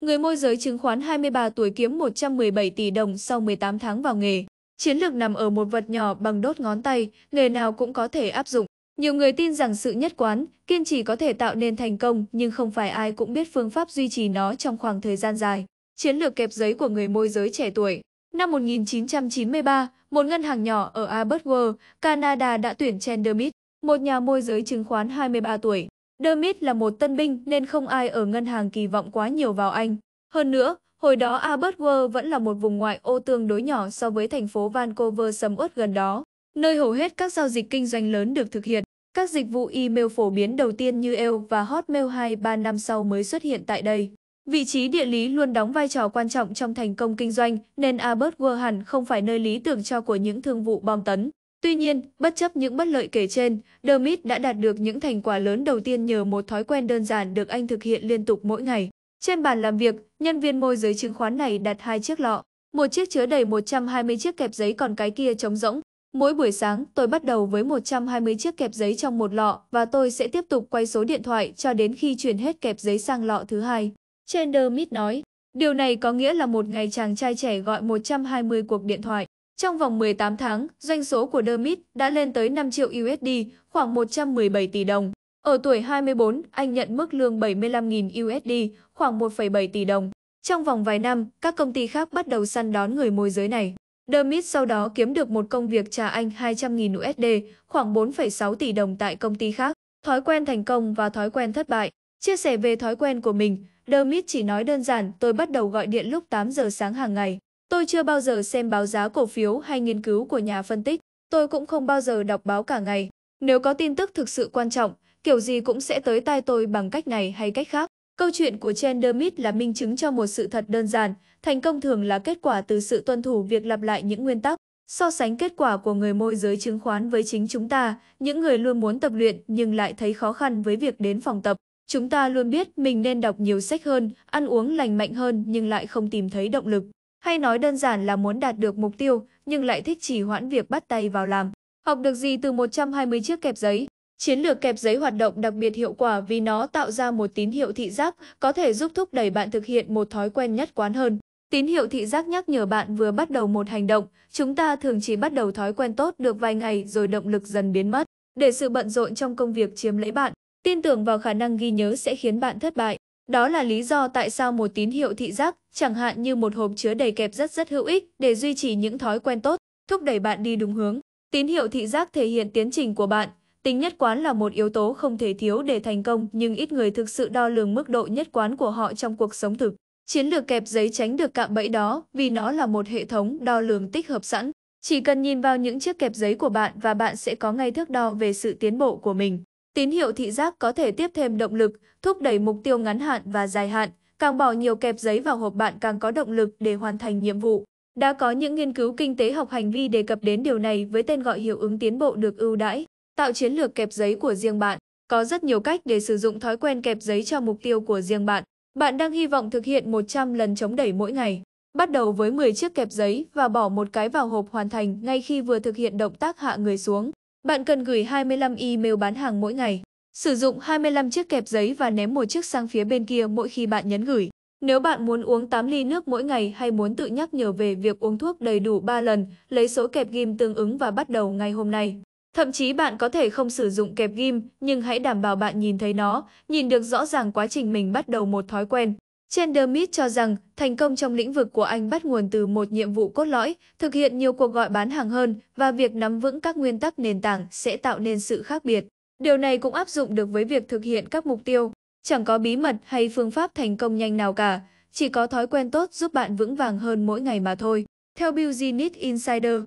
Người môi giới chứng khoán 23 tuổi kiếm 117 tỷ đồng sau 18 tháng vào nghề. Chiến lược nằm ở một vật nhỏ bằng đốt ngón tay, nghề nào cũng có thể áp dụng. Nhiều người tin rằng sự nhất quán, kiên trì có thể tạo nên thành công nhưng không phải ai cũng biết phương pháp duy trì nó trong khoảng thời gian dài. Chiến lược kẹp giấy của người môi giới trẻ tuổi Năm 1993, một ngân hàng nhỏ ở Albert World, Canada đã tuyển Chandler Mead, một nhà môi giới chứng khoán 23 tuổi Dermit là một tân binh nên không ai ở ngân hàng kỳ vọng quá nhiều vào anh. Hơn nữa, hồi đó Albertville vẫn là một vùng ngoại ô tương đối nhỏ so với thành phố Vancouver sầm uất gần đó, nơi hầu hết các giao dịch kinh doanh lớn được thực hiện. Các dịch vụ email phổ biến đầu tiên như AOL và Hotmail 2-3 năm sau mới xuất hiện tại đây. Vị trí địa lý luôn đóng vai trò quan trọng trong thành công kinh doanh, nên Albertville hẳn không phải nơi lý tưởng cho của những thương vụ bom tấn. Tuy nhiên, bất chấp những bất lợi kể trên, Dermit đã đạt được những thành quả lớn đầu tiên nhờ một thói quen đơn giản được anh thực hiện liên tục mỗi ngày. Trên bàn làm việc, nhân viên môi giới chứng khoán này đặt hai chiếc lọ, một chiếc chứa đầy 120 chiếc kẹp giấy còn cái kia trống rỗng. Mỗi buổi sáng, tôi bắt đầu với 120 chiếc kẹp giấy trong một lọ và tôi sẽ tiếp tục quay số điện thoại cho đến khi chuyển hết kẹp giấy sang lọ thứ hai. Chandler Mead nói, điều này có nghĩa là một ngày chàng trai trẻ gọi 120 cuộc điện thoại. Trong vòng 18 tháng, doanh số của Dermit đã lên tới 5 triệu USD, khoảng 117 tỷ đồng. Ở tuổi 24, anh nhận mức lương 75.000 USD, khoảng 1,7 tỷ đồng. Trong vòng vài năm, các công ty khác bắt đầu săn đón người môi giới này. Dermit sau đó kiếm được một công việc trả anh 200.000 USD, khoảng 4,6 tỷ đồng tại công ty khác. Thói quen thành công và thói quen thất bại. Chia sẻ về thói quen của mình, Dermit chỉ nói đơn giản tôi bắt đầu gọi điện lúc 8 giờ sáng hàng ngày. Tôi chưa bao giờ xem báo giá cổ phiếu hay nghiên cứu của nhà phân tích, tôi cũng không bao giờ đọc báo cả ngày. Nếu có tin tức thực sự quan trọng, kiểu gì cũng sẽ tới tai tôi bằng cách này hay cách khác. Câu chuyện của Chen Dermit là minh chứng cho một sự thật đơn giản, thành công thường là kết quả từ sự tuân thủ việc lặp lại những nguyên tắc. So sánh kết quả của người môi giới chứng khoán với chính chúng ta, những người luôn muốn tập luyện nhưng lại thấy khó khăn với việc đến phòng tập. Chúng ta luôn biết mình nên đọc nhiều sách hơn, ăn uống lành mạnh hơn nhưng lại không tìm thấy động lực hay nói đơn giản là muốn đạt được mục tiêu nhưng lại thích chỉ hoãn việc bắt tay vào làm. Học được gì từ 120 chiếc kẹp giấy? Chiến lược kẹp giấy hoạt động đặc biệt hiệu quả vì nó tạo ra một tín hiệu thị giác có thể giúp thúc đẩy bạn thực hiện một thói quen nhất quán hơn. Tín hiệu thị giác nhắc nhở bạn vừa bắt đầu một hành động, chúng ta thường chỉ bắt đầu thói quen tốt được vài ngày rồi động lực dần biến mất, để sự bận rộn trong công việc chiếm lấy bạn. Tin tưởng vào khả năng ghi nhớ sẽ khiến bạn thất bại. Đó là lý do tại sao một tín hiệu thị giác, chẳng hạn như một hộp chứa đầy kẹp rất rất hữu ích để duy trì những thói quen tốt, thúc đẩy bạn đi đúng hướng. Tín hiệu thị giác thể hiện tiến trình của bạn, tính nhất quán là một yếu tố không thể thiếu để thành công, nhưng ít người thực sự đo lường mức độ nhất quán của họ trong cuộc sống thực. Chiến lược kẹp giấy tránh được cạm bẫy đó vì nó là một hệ thống đo lường tích hợp sẵn. Chỉ cần nhìn vào những chiếc kẹp giấy của bạn và bạn sẽ có ngay thước đo về sự tiến bộ của mình. Tín hiệu thị giác có thể tiếp thêm động lực, thúc đẩy mục tiêu ngắn hạn và dài hạn, càng bỏ nhiều kẹp giấy vào hộp bạn càng có động lực để hoàn thành nhiệm vụ. Đã có những nghiên cứu kinh tế học hành vi đề cập đến điều này với tên gọi hiệu ứng tiến bộ được ưu đãi, tạo chiến lược kẹp giấy của riêng bạn. Có rất nhiều cách để sử dụng thói quen kẹp giấy cho mục tiêu của riêng bạn. Bạn đang hy vọng thực hiện 100 lần chống đẩy mỗi ngày. Bắt đầu với 10 chiếc kẹp giấy và bỏ một cái vào hộp hoàn thành ngay khi vừa thực hiện động tác hạ người xuống. Bạn cần gửi 25 email bán hàng mỗi ngày. Sử dụng 25 chiếc kẹp giấy và ném một chiếc sang phía bên kia mỗi khi bạn nhấn gửi. Nếu bạn muốn uống 8 ly nước mỗi ngày hay muốn tự nhắc nhở về việc uống thuốc đầy đủ 3 lần, lấy số kẹp ghim tương ứng và bắt đầu ngay hôm nay. Thậm chí bạn có thể không sử dụng kẹp ghim, nhưng hãy đảm bảo bạn nhìn thấy nó, nhìn được rõ ràng quá trình mình bắt đầu một thói quen. Chendermit cho rằng thành công trong lĩnh vực của anh bắt nguồn từ một nhiệm vụ cốt lõi, thực hiện nhiều cuộc gọi bán hàng hơn và việc nắm vững các nguyên tắc nền tảng sẽ tạo nên sự khác biệt. Điều này cũng áp dụng được với việc thực hiện các mục tiêu. Chẳng có bí mật hay phương pháp thành công nhanh nào cả, chỉ có thói quen tốt giúp bạn vững vàng hơn mỗi ngày mà thôi. Theo Business Insider,